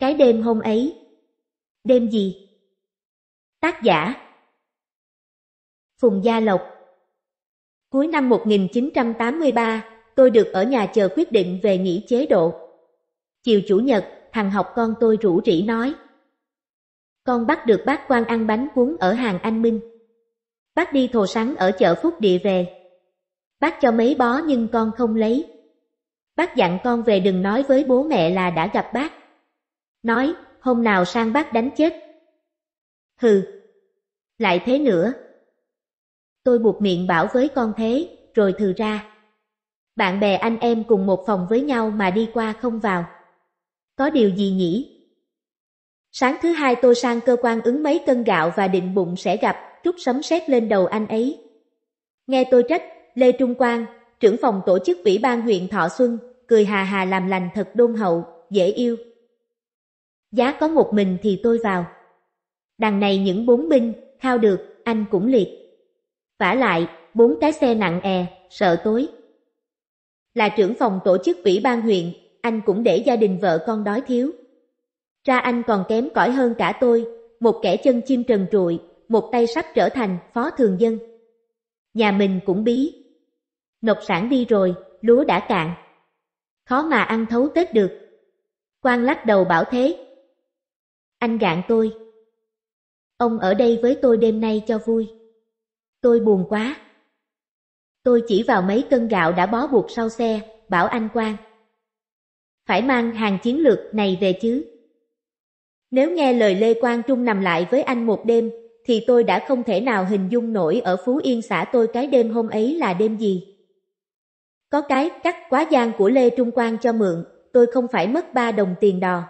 Cái đêm hôm ấy Đêm gì? Tác giả Phùng Gia Lộc Cuối năm 1983, tôi được ở nhà chờ quyết định về nghỉ chế độ. Chiều Chủ nhật, thằng học con tôi rủ rỉ nói. Con bắt được bác quan ăn bánh cuốn ở hàng Anh Minh. Bác đi thồ sắn ở chợ Phúc Địa về. Bác cho mấy bó nhưng con không lấy. Bác dặn con về đừng nói với bố mẹ là đã gặp bác. Nói, hôm nào sang bác đánh chết. Hừ, lại thế nữa. Tôi buộc miệng bảo với con thế, rồi thừ ra. Bạn bè anh em cùng một phòng với nhau mà đi qua không vào. Có điều gì nhỉ? Sáng thứ hai tôi sang cơ quan ứng mấy cân gạo và định bụng sẽ gặp, chút sấm sét lên đầu anh ấy. Nghe tôi trách, Lê Trung Quang, trưởng phòng tổ chức ủy ban huyện Thọ Xuân, cười hà hà làm lành thật đôn hậu, dễ yêu giá có một mình thì tôi vào. Đằng này những bốn binh, khao được, anh cũng liệt. vả lại, bốn cái xe nặng è, e, sợ tối. Là trưởng phòng tổ chức ủy ban huyện, anh cũng để gia đình vợ con đói thiếu. Ra anh còn kém cỏi hơn cả tôi, một kẻ chân chim trần trụi, một tay sắp trở thành phó thường dân. Nhà mình cũng bí. Nộp sản đi rồi, lúa đã cạn. Khó mà ăn thấu Tết được. quan lắc đầu bảo thế, anh gạn tôi. Ông ở đây với tôi đêm nay cho vui. Tôi buồn quá. Tôi chỉ vào mấy cân gạo đã bó buộc sau xe, bảo anh Quang. Phải mang hàng chiến lược này về chứ. Nếu nghe lời Lê Quang Trung nằm lại với anh một đêm, thì tôi đã không thể nào hình dung nổi ở Phú Yên xã tôi cái đêm hôm ấy là đêm gì. Có cái cắt quá gian của Lê Trung Quang cho mượn, tôi không phải mất ba đồng tiền đò.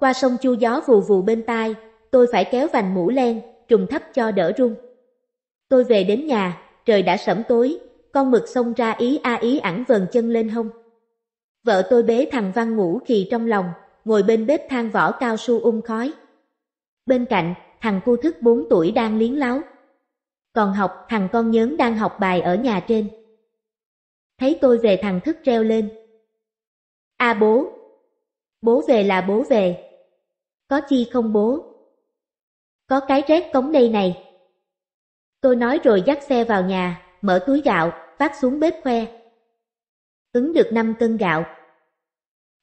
Qua sông chu gió vù vù bên tai, tôi phải kéo vành mũ len, trùng thấp cho đỡ rung. Tôi về đến nhà, trời đã sẫm tối, con mực xông ra ý a ý ẳng vần chân lên hông. Vợ tôi bế thằng Văn ngủ kỳ trong lòng, ngồi bên bếp than vỏ cao su um khói. Bên cạnh, thằng cu thức 4 tuổi đang liến láo. Còn học, thằng con nhớn đang học bài ở nhà trên. Thấy tôi về thằng thức treo lên. A bố. Bố về là bố về, có chi không bố? Có cái rét cống đây này. Tôi nói rồi dắt xe vào nhà, mở túi gạo, vác xuống bếp khoe. Ứng được 5 cân gạo.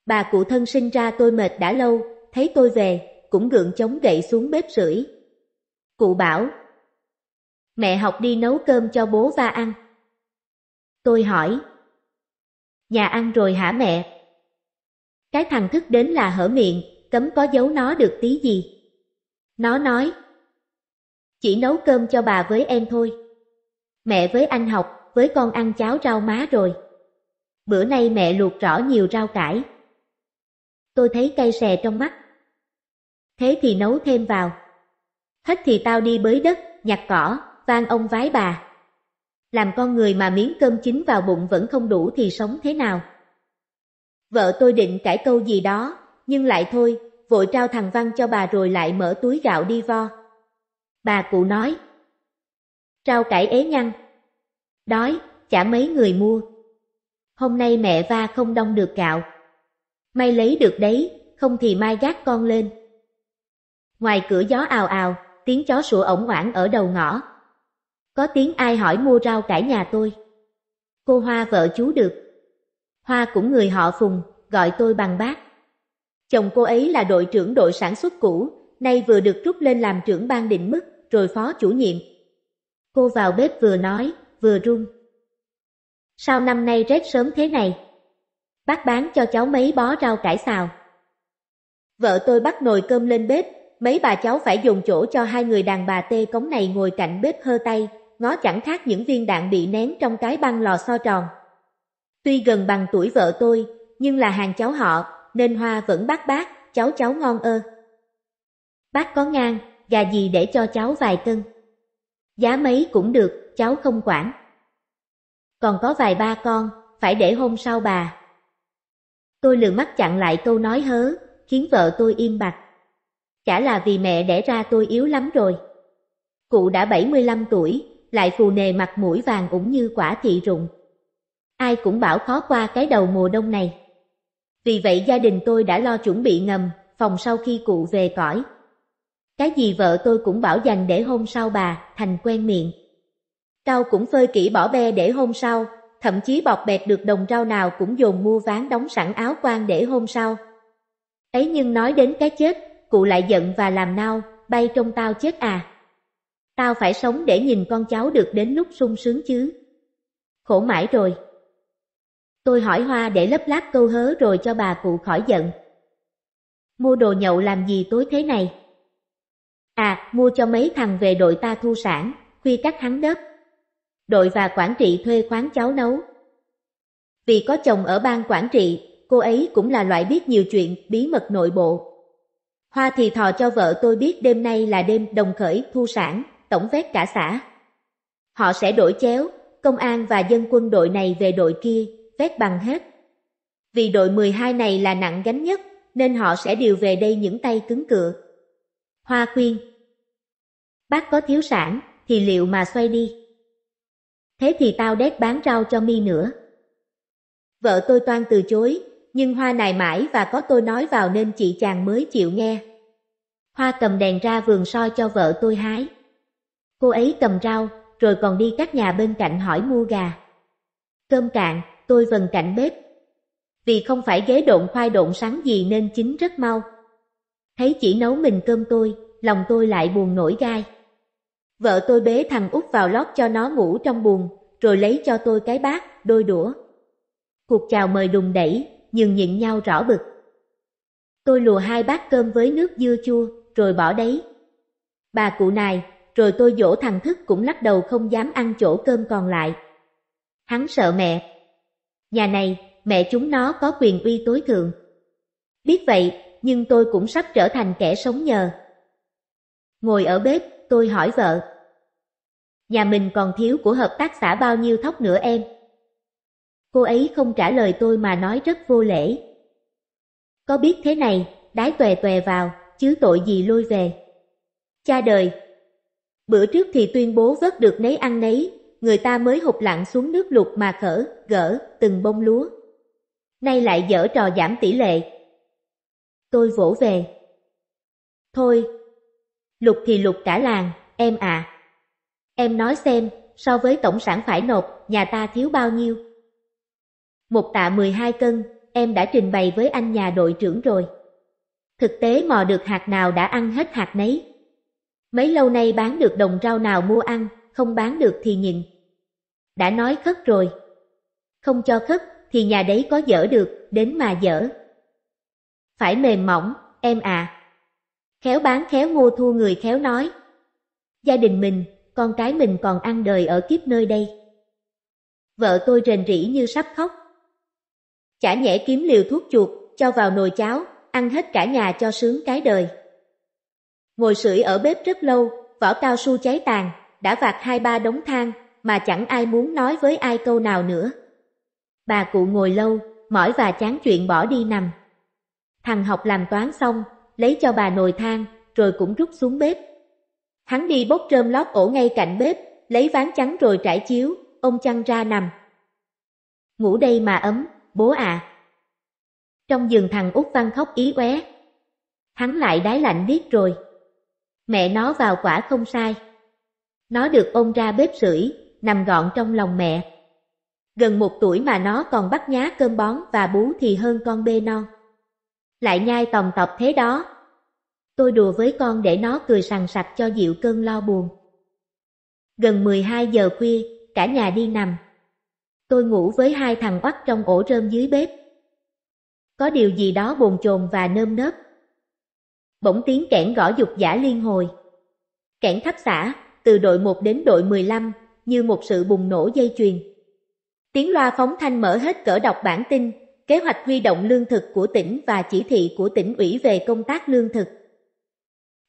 Bà cụ thân sinh ra tôi mệt đã lâu, thấy tôi về, cũng gượng chống gậy xuống bếp rưỡi. Cụ bảo, mẹ học đi nấu cơm cho bố va ăn. Tôi hỏi, nhà ăn rồi hả mẹ? Cái thằng thức đến là hở miệng, cấm có giấu nó được tí gì. Nó nói, chỉ nấu cơm cho bà với em thôi. Mẹ với anh học, với con ăn cháo rau má rồi. Bữa nay mẹ luộc rõ nhiều rau cải. Tôi thấy cay xè trong mắt. Thế thì nấu thêm vào. Hết thì tao đi bới đất, nhặt cỏ, vang ông vái bà. Làm con người mà miếng cơm chín vào bụng vẫn không đủ thì sống thế nào? Vợ tôi định cãi câu gì đó, nhưng lại thôi, vội trao thằng Văn cho bà rồi lại mở túi gạo đi vo. Bà cụ nói, trao cải ế nhăn, đói, chả mấy người mua. Hôm nay mẹ va không đông được gạo. May lấy được đấy, không thì mai gác con lên. Ngoài cửa gió ào ào, tiếng chó sủa ổng oảng ở đầu ngõ. Có tiếng ai hỏi mua rau cải nhà tôi. Cô Hoa vợ chú được. Hoa cũng người họ Phùng, gọi tôi bằng bác. Chồng cô ấy là đội trưởng đội sản xuất cũ, nay vừa được rút lên làm trưởng ban định mức, rồi phó chủ nhiệm. Cô vào bếp vừa nói, vừa run. Sao năm nay rét sớm thế này? Bác bán cho cháu mấy bó rau cải xào. Vợ tôi bắt nồi cơm lên bếp, mấy bà cháu phải dùng chỗ cho hai người đàn bà tê cống này ngồi cạnh bếp hơ tay, ngó chẳng khác những viên đạn bị nén trong cái băng lò xo tròn. Tuy gần bằng tuổi vợ tôi, nhưng là hàng cháu họ, nên Hoa vẫn bác bác, cháu cháu ngon ơ. Bác có ngang, gà gì để cho cháu vài cân. Giá mấy cũng được, cháu không quản. Còn có vài ba con, phải để hôm sau bà. Tôi lừa mắt chặn lại câu nói hớ, khiến vợ tôi im bặt. Chả là vì mẹ đẻ ra tôi yếu lắm rồi. Cụ đã 75 tuổi, lại phù nề mặt mũi vàng cũng như quả thị rụng. Ai cũng bảo khó qua cái đầu mùa đông này. Vì vậy gia đình tôi đã lo chuẩn bị ngầm, phòng sau khi cụ về cõi. Cái gì vợ tôi cũng bảo dành để hôm sau bà, thành quen miệng. Rau cũng phơi kỹ bỏ be để hôm sau, thậm chí bọt bẹt được đồng rau nào cũng dồn mua ván đóng sẵn áo quan để hôm sau. Ấy nhưng nói đến cái chết, cụ lại giận và làm nao, bay trong tao chết à. Tao phải sống để nhìn con cháu được đến lúc sung sướng chứ. Khổ mãi rồi. Tôi hỏi Hoa để lấp láp câu hớ rồi cho bà cụ khỏi giận. Mua đồ nhậu làm gì tối thế này? À, mua cho mấy thằng về đội ta thu sản, khuya cắt hắn đất. Đội và quản trị thuê khoáng cháu nấu. Vì có chồng ở ban quản trị, cô ấy cũng là loại biết nhiều chuyện, bí mật nội bộ. Hoa thì thò cho vợ tôi biết đêm nay là đêm đồng khởi thu sản, tổng vét cả xã. Họ sẽ đổi chéo, công an và dân quân đội này về đội kia, vét bằng hết. Vì đội 12 này là nặng gánh nhất, nên họ sẽ điều về đây những tay cứng cựa. Hoa khuyên Bác có thiếu sản, thì liệu mà xoay đi. Thế thì tao đét bán rau cho mi nữa. Vợ tôi toan từ chối, nhưng Hoa nài mãi và có tôi nói vào nên chị chàng mới chịu nghe. Hoa cầm đèn ra vườn soi cho vợ tôi hái. Cô ấy cầm rau, rồi còn đi các nhà bên cạnh hỏi mua gà. Cơm cạn, tôi vần cạnh bếp. Vì không phải ghế độn khoai độn sáng gì nên chín rất mau. Thấy chỉ nấu mình cơm tôi, lòng tôi lại buồn nổi gai. Vợ tôi bế thằng út vào lót cho nó ngủ trong buồn, rồi lấy cho tôi cái bát, đôi đũa. Cuộc chào mời đùng đẩy, nhường nhịn nhau rõ bực. Tôi lùa hai bát cơm với nước dưa chua, rồi bỏ đấy. Bà cụ này, rồi tôi dỗ thằng thức cũng lắc đầu không dám ăn chỗ cơm còn lại. Hắn sợ mẹ, Nhà này, mẹ chúng nó có quyền uy tối thượng. Biết vậy, nhưng tôi cũng sắp trở thành kẻ sống nhờ. Ngồi ở bếp, tôi hỏi vợ. Nhà mình còn thiếu của hợp tác xã bao nhiêu thóc nữa em? Cô ấy không trả lời tôi mà nói rất vô lễ. Có biết thế này, đái tuè tuè vào, chứ tội gì lôi về. Cha đời! Bữa trước thì tuyên bố vớt được nấy ăn nấy, người ta mới hụt lặn xuống nước lục mà khở, gỡ, từng bông lúa. Nay lại dở trò giảm tỷ lệ. Tôi vỗ về. Thôi, lục thì lục cả làng, em à. Em nói xem, so với tổng sản phải nộp, nhà ta thiếu bao nhiêu? Một tạ 12 cân, em đã trình bày với anh nhà đội trưởng rồi. Thực tế mò được hạt nào đã ăn hết hạt nấy. Mấy lâu nay bán được đồng rau nào mua ăn, không bán được thì nhịn. Đã nói khất rồi. Không cho khất thì nhà đấy có dở được, đến mà dở. Phải mềm mỏng, em à. Khéo bán khéo mua thua người khéo nói. Gia đình mình, con cái mình còn ăn đời ở kiếp nơi đây. Vợ tôi rền rỉ như sắp khóc. Chả nhẽ kiếm liều thuốc chuột, cho vào nồi cháo, ăn hết cả nhà cho sướng cái đời. Ngồi sưởi ở bếp rất lâu, vỏ cao su cháy tàn, đã vạt hai ba đống thang, mà chẳng ai muốn nói với ai câu nào nữa. Bà cụ ngồi lâu, mỏi và chán chuyện bỏ đi nằm. Thằng học làm toán xong, lấy cho bà nồi than, rồi cũng rút xuống bếp. Hắn đi bốc trơm lót ổ ngay cạnh bếp, lấy ván trắng rồi trải chiếu, ông chăn ra nằm. Ngủ đây mà ấm, bố ạ. Trong giường thằng út Văn khóc ý óe. Hắn lại đái lạnh biết rồi. Mẹ nó vào quả không sai. Nó được ôm ra bếp sưởi, nằm gọn trong lòng mẹ. Gần một tuổi mà nó còn bắt nhá cơm bón và bú thì hơn con bê non. Lại nhai tòng tọc thế đó. Tôi đùa với con để nó cười sằng sặc cho dịu cơn lo buồn. Gần 12 giờ khuya, cả nhà đi nằm. Tôi ngủ với hai thằng oắt trong ổ rơm dưới bếp. Có điều gì đó bồn chồn và nơm nớp. Bỗng tiếng kẽn gõ dục giả liên hồi. Kẽn thắp xả, từ đội 1 đến đội 15, như một sự bùng nổ dây chuyền. Tiếng loa phóng thanh mở hết cỡ đọc bản tin, kế hoạch huy động lương thực của tỉnh và chỉ thị của tỉnh ủy về công tác lương thực.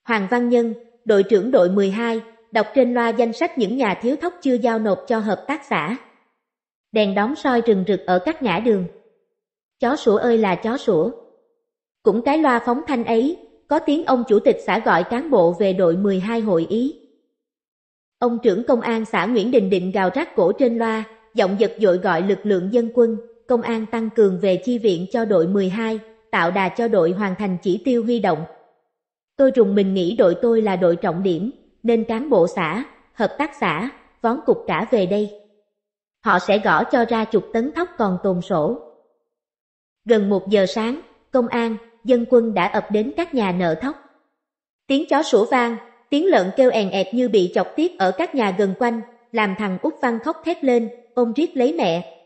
Hoàng Văn Nhân, đội trưởng đội 12, đọc trên loa danh sách những nhà thiếu thóc chưa giao nộp cho hợp tác xã. Đèn đóng soi rừng rực ở các ngã đường. Chó sủa ơi là chó sủa. Cũng cái loa phóng thanh ấy, có tiếng ông chủ tịch xã gọi cán bộ về đội 12 hội ý. Ông trưởng công an xã Nguyễn Đình Định gào rác cổ trên loa, giọng giật dội gọi lực lượng dân quân, công an tăng cường về chi viện cho đội 12, tạo đà cho đội hoàn thành chỉ tiêu huy động. Tôi trùng mình nghĩ đội tôi là đội trọng điểm, nên cán bộ xã, hợp tác xã, vón cục trả về đây. Họ sẽ gõ cho ra chục tấn thóc còn tồn sổ. Gần một giờ sáng, công an, dân quân đã ập đến các nhà nợ thóc. Tiếng chó sủa vang, tiếng lợn kêu èn ẹt như bị chọc tiếp ở các nhà gần quanh, làm thằng Út Văn khóc thét lên, ôm riết lấy mẹ.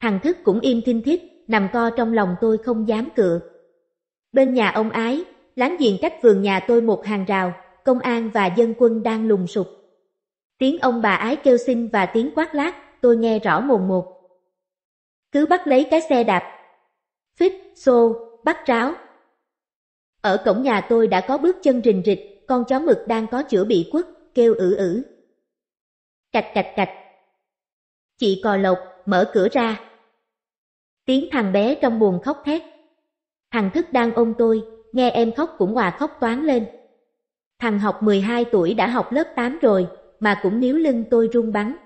Thằng Thức cũng im thinh thích, nằm co trong lòng tôi không dám cựa. Bên nhà ông Ái, láng giềng cách vườn nhà tôi một hàng rào, công an và dân quân đang lùng sục. Tiếng ông bà Ái kêu xin và tiếng quát lát, tôi nghe rõ mồn một. Cứ bắt lấy cái xe đạp. Phích, xô, bắt ráo. Ở cổng nhà tôi đã có bước chân rình rịch, con chó mực đang có chữa bị quất, kêu ử ử. Cạch cạch cạch. Chị cò lộc, mở cửa ra. Tiếng thằng bé trong buồn khóc thét. Thằng thức đang ôm tôi, nghe em khóc cũng hòa khóc toán lên. Thằng học 12 tuổi đã học lớp 8 rồi, mà cũng níu lưng tôi run bắn.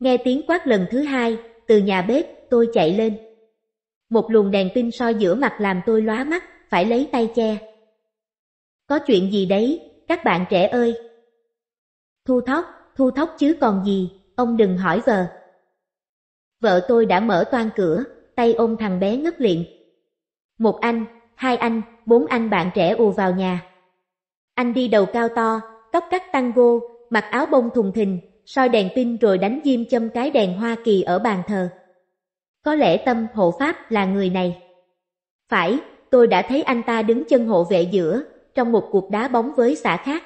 Nghe tiếng quát lần thứ hai, từ nhà bếp, tôi chạy lên. Một luồng đèn pin soi giữa mặt làm tôi lóa mắt, phải lấy tay che. Có chuyện gì đấy, các bạn trẻ ơi? Thu thóc, thu thóc chứ còn gì, ông đừng hỏi vờ. Vợ tôi đã mở toan cửa, tay ôm thằng bé ngất liền Một anh, hai anh, bốn anh bạn trẻ ù vào nhà. Anh đi đầu cao to, tóc cắt tango, mặc áo bông thùng thình, soi đèn pin rồi đánh diêm châm cái đèn Hoa Kỳ ở bàn thờ. Có lẽ tâm hộ pháp là người này. Phải, tôi đã thấy anh ta đứng chân hộ vệ giữa, trong một cuộc đá bóng với xã khác.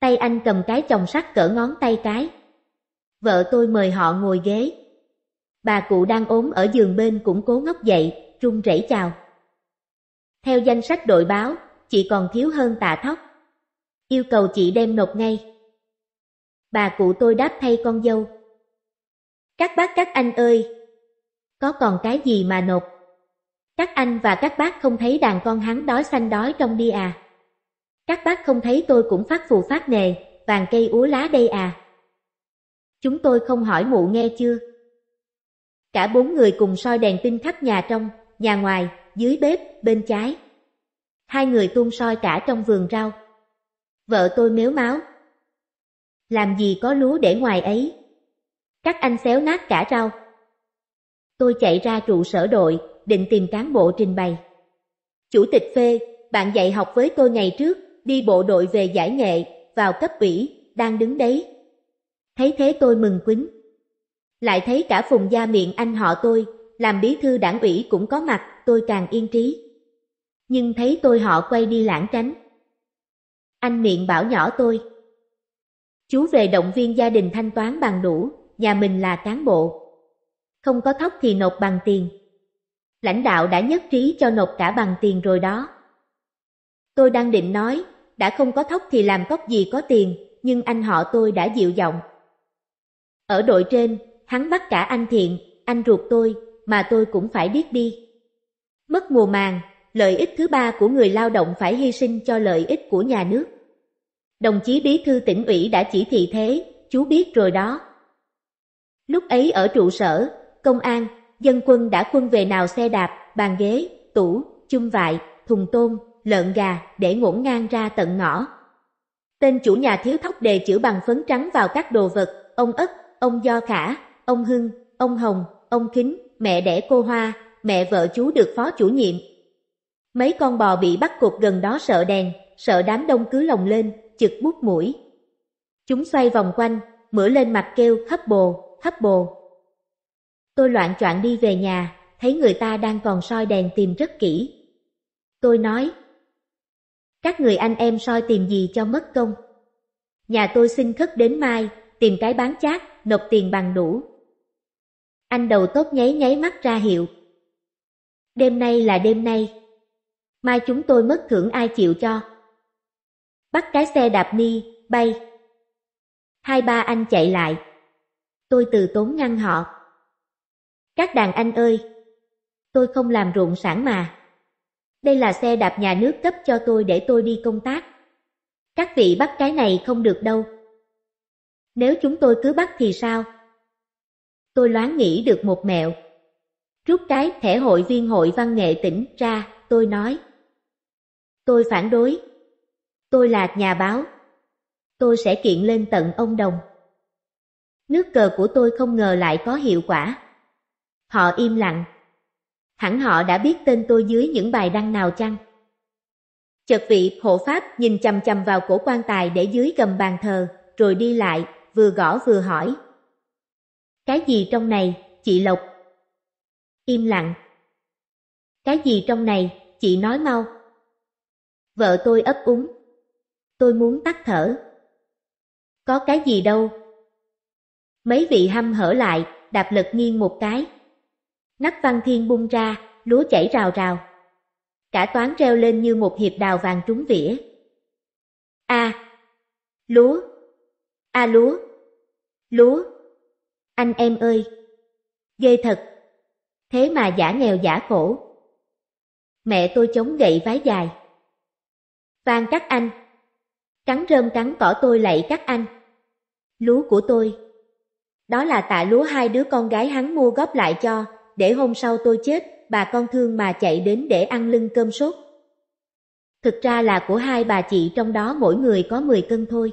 Tay anh cầm cái chồng sắt cỡ ngón tay cái. Vợ tôi mời họ ngồi ghế. Bà cụ đang ốm ở giường bên cũng cố ngóc dậy, run rẩy chào. Theo danh sách đội báo, chị còn thiếu hơn tạ thóc. Yêu cầu chị đem nộp ngay. Bà cụ tôi đáp thay con dâu. Các bác các anh ơi, có còn cái gì mà nộp? Các anh và các bác không thấy đàn con hắn đói xanh đói trong đi à? Các bác không thấy tôi cũng phát phù phát nề, vàng cây úa lá đây à. Chúng tôi không hỏi mụ nghe chưa? Cả bốn người cùng soi đèn tinh khắp nhà trong, nhà ngoài, dưới bếp, bên trái. Hai người tuôn soi cả trong vườn rau. Vợ tôi mếu máu. Làm gì có lúa để ngoài ấy? Các anh xéo nát cả rau. Tôi chạy ra trụ sở đội, định tìm cán bộ trình bày. Chủ tịch phê, bạn dạy học với tôi ngày trước, đi bộ đội về giải nghệ, vào cấp ủy, đang đứng đấy. Thấy thế tôi mừng quýnh. Lại thấy cả phùng gia miệng anh họ tôi, làm bí thư đảng ủy cũng có mặt, tôi càng yên trí. Nhưng thấy tôi họ quay đi lãng tránh. Anh miệng bảo nhỏ tôi. Chú về động viên gia đình thanh toán bằng đủ, nhà mình là cán bộ. Không có thóc thì nộp bằng tiền. Lãnh đạo đã nhất trí cho nộp cả bằng tiền rồi đó. Tôi đang định nói, đã không có thóc thì làm cóc gì có tiền, nhưng anh họ tôi đã dịu giọng. Ở đội trên, hắn bắt cả anh thiện, anh ruột tôi, mà tôi cũng phải biết đi. Mất mùa màng, lợi ích thứ ba của người lao động phải hy sinh cho lợi ích của nhà nước. Đồng chí bí thư tỉnh ủy đã chỉ thị thế, chú biết rồi đó. Lúc ấy ở trụ sở, công an, dân quân đã quân về nào xe đạp, bàn ghế, tủ, chung vại, thùng tôm, lợn gà để ngổn ngang ra tận ngõ. Tên chủ nhà thiếu thóc đề chữ bằng phấn trắng vào các đồ vật, ông ất, ông do khả, ông hưng, ông hồng, ông kính, mẹ đẻ cô hoa, mẹ vợ chú được phó chủ nhiệm. Mấy con bò bị bắt cục gần đó sợ đèn, sợ đám đông cứ lồng lên, chực bút mũi. Chúng xoay vòng quanh, mửa lên mặt kêu hấp bồ, hấp bồ. Tôi loạn choạng đi về nhà, thấy người ta đang còn soi đèn tìm rất kỹ. Tôi nói, các người anh em soi tìm gì cho mất công. Nhà tôi xin khất đến mai, tìm cái bán chát, nộp tiền bằng đủ. Anh đầu tốt nháy nháy mắt ra hiệu. Đêm nay là đêm nay. Mai chúng tôi mất thưởng ai chịu cho. Bắt cái xe đạp ni, bay. Hai ba anh chạy lại. Tôi từ tốn ngăn họ. Các đàn anh ơi, tôi không làm ruộng sản mà. Đây là xe đạp nhà nước cấp cho tôi để tôi đi công tác. Các vị bắt cái này không được đâu. Nếu chúng tôi cứ bắt thì sao? Tôi loáng nghĩ được một mẹo. Rút cái thẻ hội viên hội văn nghệ tỉnh ra, tôi nói. Tôi phản đối. Tôi là nhà báo. Tôi sẽ kiện lên tận ông đồng. Nước cờ của tôi không ngờ lại có hiệu quả. Họ im lặng, hẳn họ đã biết tên tôi dưới những bài đăng nào chăng? Chợt vị hộ pháp nhìn chầm chầm vào cổ quan tài để dưới gầm bàn thờ, rồi đi lại, vừa gõ vừa hỏi. Cái gì trong này, chị Lộc? Im lặng. Cái gì trong này, chị nói mau. Vợ tôi ấp úng. Tôi muốn tắt thở. Có cái gì đâu. Mấy vị hâm hở lại, đạp lực nghiêng một cái, Nắp văn thiên bung ra, lúa chảy rào rào. Cả toán treo lên như một hiệp đào vàng trúng vỉa. A. lúa. A lúa. Lúa. Anh em ơi. Ghê thật. Thế mà giả nghèo giả khổ. Mẹ tôi chống gậy vái dài. Vang các anh. Cắn rơm cắn cỏ tôi lạy các anh. Lúa của tôi. Đó là tạ lúa hai đứa con gái hắn mua góp lại cho, để hôm sau tôi chết, bà con thương mà chạy đến để ăn lưng cơm sốt. Thực ra là của hai bà chị trong đó mỗi người có 10 cân thôi.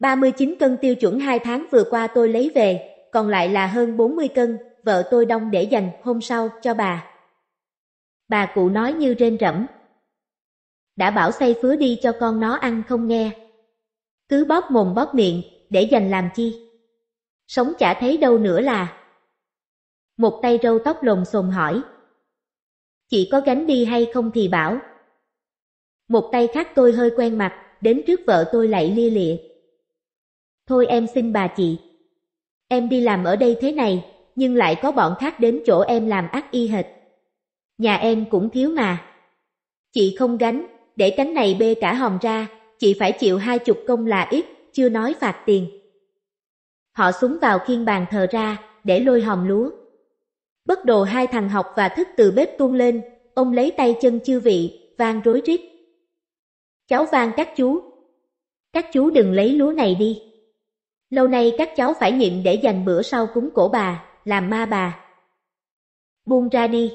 39 cân tiêu chuẩn 2 tháng vừa qua tôi lấy về, còn lại là hơn 40 cân, vợ tôi đông để dành hôm sau cho bà. Bà cụ nói như rên rẫm. Đã bảo xây phứa đi cho con nó ăn không nghe. Cứ bóp mồm bóp miệng, để dành làm chi. Sống chả thấy đâu nữa là một tay râu tóc lồn xồn hỏi. Chị có gánh đi hay không thì bảo. Một tay khác tôi hơi quen mặt, đến trước vợ tôi lại lia lịa. Thôi em xin bà chị. Em đi làm ở đây thế này, nhưng lại có bọn khác đến chỗ em làm ác y hệt. Nhà em cũng thiếu mà. Chị không gánh, để cánh này bê cả hòm ra, chị phải chịu hai chục công là ít, chưa nói phạt tiền. Họ súng vào khiên bàn thờ ra, để lôi hòm lúa. Bất đồ hai thằng học và thức từ bếp tuôn lên, ông lấy tay chân chư vị, vang rối rít. Cháu vang các chú. Các chú đừng lấy lúa này đi. Lâu nay các cháu phải nhịn để dành bữa sau cúng cổ bà, làm ma bà. Buông ra đi.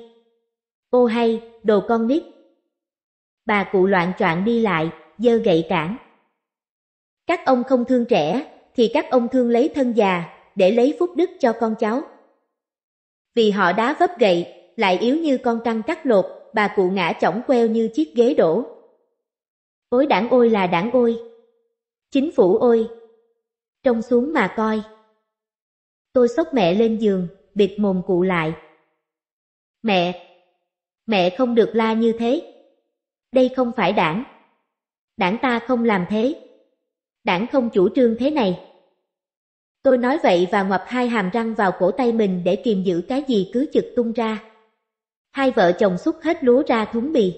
Ô hay, đồ con nít. Bà cụ loạn choạng đi lại, dơ gậy cản. Các ông không thương trẻ, thì các ông thương lấy thân già, để lấy phúc đức cho con cháu vì họ đá vấp gậy, lại yếu như con trăng cắt lột, bà cụ ngã chỏng queo như chiếc ghế đổ. Ôi đảng ôi là đảng ôi. Chính phủ ôi. Trông xuống mà coi. Tôi sốc mẹ lên giường, bịt mồm cụ lại. Mẹ! Mẹ không được la như thế. Đây không phải đảng. Đảng ta không làm thế. Đảng không chủ trương thế này. Tôi nói vậy và ngoập hai hàm răng vào cổ tay mình để kìm giữ cái gì cứ trực tung ra. Hai vợ chồng xúc hết lúa ra thúng bì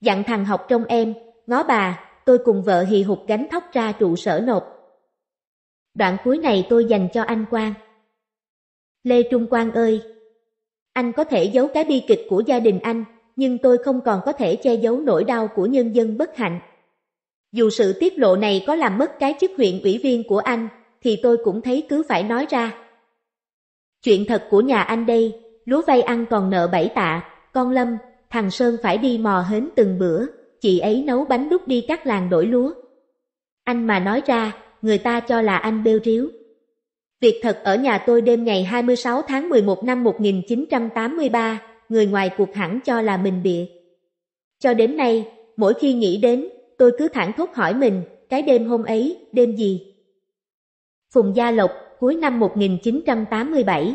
Dặn thằng học trong em, ngó bà, tôi cùng vợ hì hục gánh thóc ra trụ sở nộp. Đoạn cuối này tôi dành cho anh Quang. Lê Trung Quang ơi! Anh có thể giấu cái bi kịch của gia đình anh, nhưng tôi không còn có thể che giấu nỗi đau của nhân dân bất hạnh. Dù sự tiết lộ này có làm mất cái chức huyện ủy viên của anh, thì tôi cũng thấy cứ phải nói ra. Chuyện thật của nhà anh đây, lúa vay ăn còn nợ bảy tạ, con Lâm, thằng Sơn phải đi mò hến từng bữa, chị ấy nấu bánh đúc đi các làng đổi lúa. Anh mà nói ra, người ta cho là anh bêu riếu. Việc thật ở nhà tôi đêm ngày 26 tháng 11 năm 1983, người ngoài cuộc hẳn cho là mình bịa. Cho đến nay, mỗi khi nghĩ đến, tôi cứ thẳng thốt hỏi mình, cái đêm hôm ấy, đêm gì? Phùng Gia Lộc, cuối năm 1987,